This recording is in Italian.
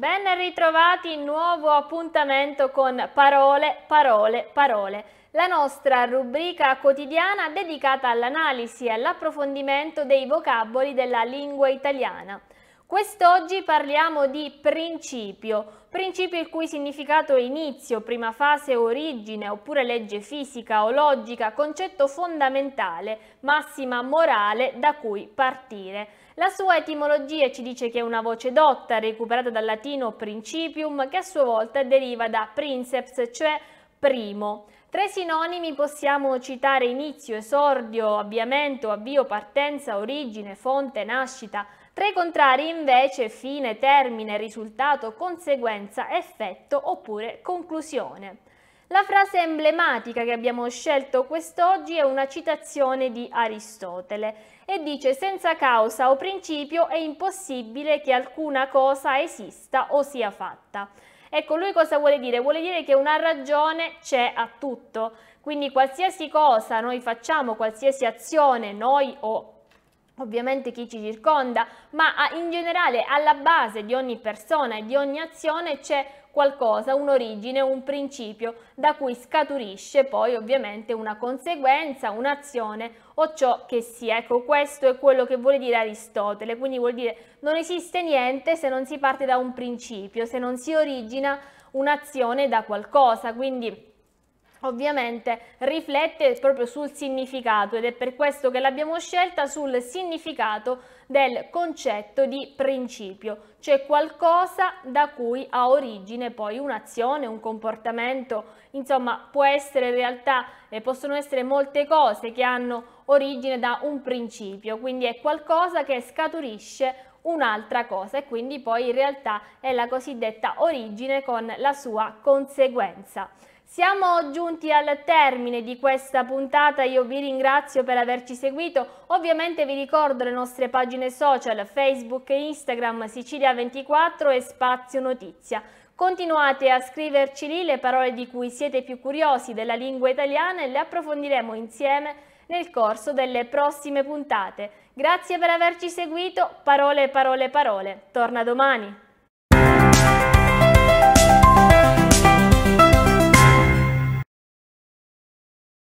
Ben ritrovati, nuovo appuntamento con Parole, Parole, Parole, la nostra rubrica quotidiana dedicata all'analisi e all'approfondimento dei vocaboli della lingua italiana. Quest'oggi parliamo di principio, principio il cui significato è inizio, prima fase, origine oppure legge fisica o logica, concetto fondamentale, massima morale da cui partire. La sua etimologia ci dice che è una voce dotta recuperata dal latino principium che a sua volta deriva da princeps, cioè primo. Tre sinonimi possiamo citare inizio, esordio, avviamento, avvio, partenza, origine, fonte, nascita. Tra i contrari invece fine, termine, risultato, conseguenza, effetto oppure conclusione. La frase emblematica che abbiamo scelto quest'oggi è una citazione di Aristotele e dice senza causa o principio è impossibile che alcuna cosa esista o sia fatta. Ecco, lui cosa vuole dire? Vuole dire che una ragione c'è a tutto, quindi qualsiasi cosa noi facciamo, qualsiasi azione noi o ovviamente chi ci circonda, ma in generale alla base di ogni persona e di ogni azione c'è qualcosa, un'origine, un principio da cui scaturisce poi ovviamente una conseguenza, un'azione o ciò che sia. Ecco, questo è quello che vuole dire Aristotele, quindi vuol dire non esiste niente se non si parte da un principio, se non si origina un'azione da qualcosa, quindi ovviamente riflette proprio sul significato ed è per questo che l'abbiamo scelta sul significato del concetto di principio, cioè qualcosa da cui ha origine poi un'azione, un comportamento, insomma può essere in realtà, eh, possono essere molte cose che hanno origine da un principio, quindi è qualcosa che scaturisce un'altra cosa e quindi poi in realtà è la cosiddetta origine con la sua conseguenza. Siamo giunti al termine di questa puntata, io vi ringrazio per averci seguito, ovviamente vi ricordo le nostre pagine social Facebook e Instagram Sicilia24 e Spazio Notizia. Continuate a scriverci lì le parole di cui siete più curiosi della lingua italiana e le approfondiremo insieme nel corso delle prossime puntate. Grazie per averci seguito, parole, parole, parole. Torna domani!